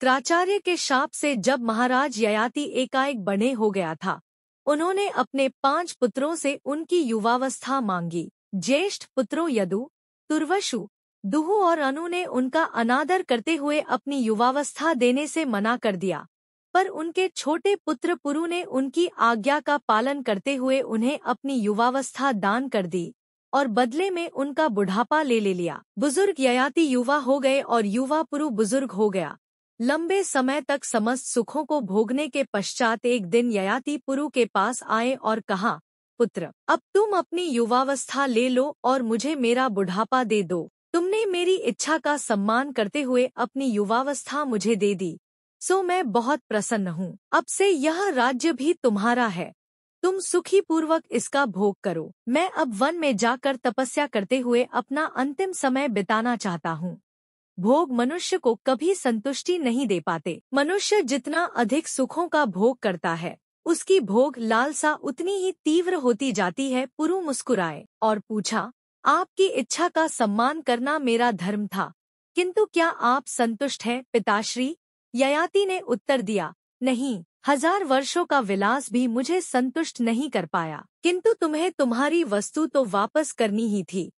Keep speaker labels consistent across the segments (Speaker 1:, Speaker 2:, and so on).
Speaker 1: त्राचार्य के शाप से जब महाराज ययाति एकाएक बने हो गया था उन्होंने अपने पांच पुत्रों से उनकी युवावस्था मांगी ज्येष्ठ पुत्रों यदु तुर्वशु दुहु और अनु ने उनका अनादर करते हुए अपनी युवावस्था देने से मना कर दिया पर उनके छोटे पुत्र पुरु ने उनकी आज्ञा का पालन करते हुए उन्हें अपनी युवावस्था दान कर दी और बदले में उनका बुढ़ापा ले ले लिया बुजुर्ग ययाति युवा हो गए और युवा पुरु बुजुर्ग हो गया लंबे समय तक समस्त सुखों को भोगने के पश्चात एक दिन ययाति पुरु के पास आए और कहा पुत्र अब तुम अपनी युवावस्था ले लो और मुझे मेरा बुढ़ापा दे दो तुमने मेरी इच्छा का सम्मान करते हुए अपनी युवावस्था मुझे दे दी सो मैं बहुत प्रसन्न हूँ अब से यह राज्य भी तुम्हारा है तुम सुखी पूर्वक इसका भोग करो मैं अब वन में जाकर तपस्या करते हुए अपना अंतिम समय बिताना चाहता हूँ भोग मनुष्य को कभी संतुष्टि नहीं दे पाते मनुष्य जितना अधिक सुखों का भोग करता है उसकी भोग लालसा उतनी ही तीव्र होती जाती है पुरु मुस्कुराए और पूछा आपकी इच्छा का सम्मान करना मेरा धर्म था किंतु क्या आप संतुष्ट हैं पिताश्री ययाति ने उत्तर दिया नहीं हजार वर्षों का विलास भी मुझे संतुष्ट नहीं कर पाया किंतु तुम्हें तुम्हारी वस्तु तो वापस करनी ही थी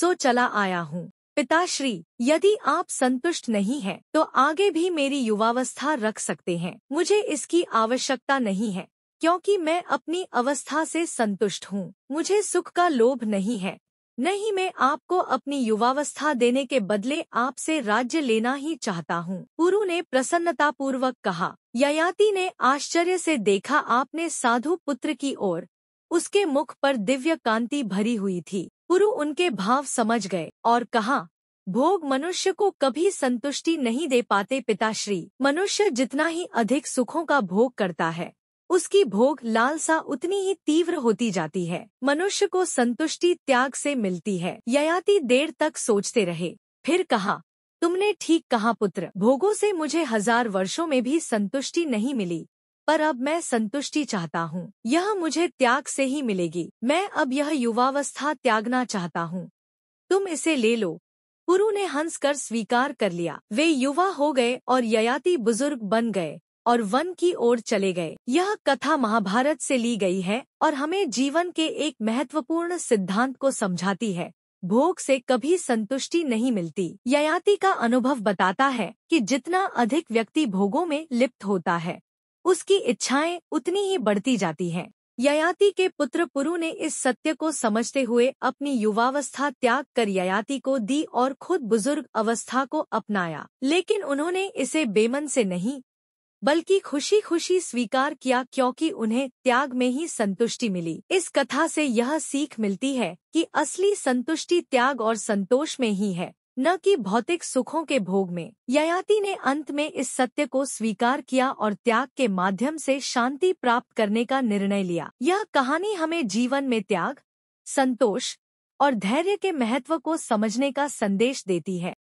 Speaker 1: सो चला आया हूँ पिताश्री यदि आप संतुष्ट नहीं हैं, तो आगे भी मेरी युवावस्था रख सकते हैं मुझे इसकी आवश्यकता नहीं है क्योंकि मैं अपनी अवस्था से संतुष्ट हूँ मुझे सुख का लोभ नहीं है नहीं मैं आपको अपनी युवावस्था देने के बदले आपसे राज्य लेना ही चाहता हूँ पुरु ने प्रसन्नतापूर्वक कहा ययाति ने आश्चर्य से देखा आपने साधु पुत्र की ओर उसके मुख पर दिव्य कांति भरी हुई थी कुरु उनके भाव समझ गए और कहा भोग मनुष्य को कभी संतुष्टि नहीं दे पाते पिताश्री मनुष्य जितना ही अधिक सुखों का भोग करता है उसकी भोग लालसा उतनी ही तीव्र होती जाती है मनुष्य को संतुष्टि त्याग से मिलती है ययाति देर तक सोचते रहे फिर कहा तुमने ठीक कहा पुत्र भोगों से मुझे हजार वर्षों में भी संतुष्टि नहीं मिली पर अब मैं संतुष्टि चाहता हूँ यह मुझे त्याग से ही मिलेगी मैं अब यह युवावस्था त्यागना चाहता हूँ तुम इसे ले लो पुरु ने हंस कर स्वीकार कर लिया वे युवा हो गए और ययाति बुजुर्ग बन गए और वन की ओर चले गए यह कथा महाभारत से ली गई है और हमें जीवन के एक महत्वपूर्ण सिद्धांत को समझाती है भोग से कभी संतुष्टि नहीं मिलती ययाति का अनुभव बताता है कि जितना अधिक व्यक्ति भोगों में लिप्त होता है उसकी इच्छाएं उतनी ही बढ़ती जाती हैं ययाति के पुत्र पुरु ने इस सत्य को समझते हुए अपनी युवावस्था त्याग कर ययाति को दी और खुद बुजुर्ग अवस्था को अपनाया लेकिन उन्होंने इसे बेमन से नहीं बल्कि खुशी खुशी स्वीकार किया क्योंकि उन्हें त्याग में ही संतुष्टि मिली इस कथा से यह सीख मिलती है कि असली संतुष्टि त्याग और संतोष में ही है न कि भौतिक सुखों के भोग में ययाति ने अंत में इस सत्य को स्वीकार किया और त्याग के माध्यम से शांति प्राप्त करने का निर्णय लिया यह कहानी हमें जीवन में त्याग संतोष और धैर्य के महत्व को समझने का संदेश देती है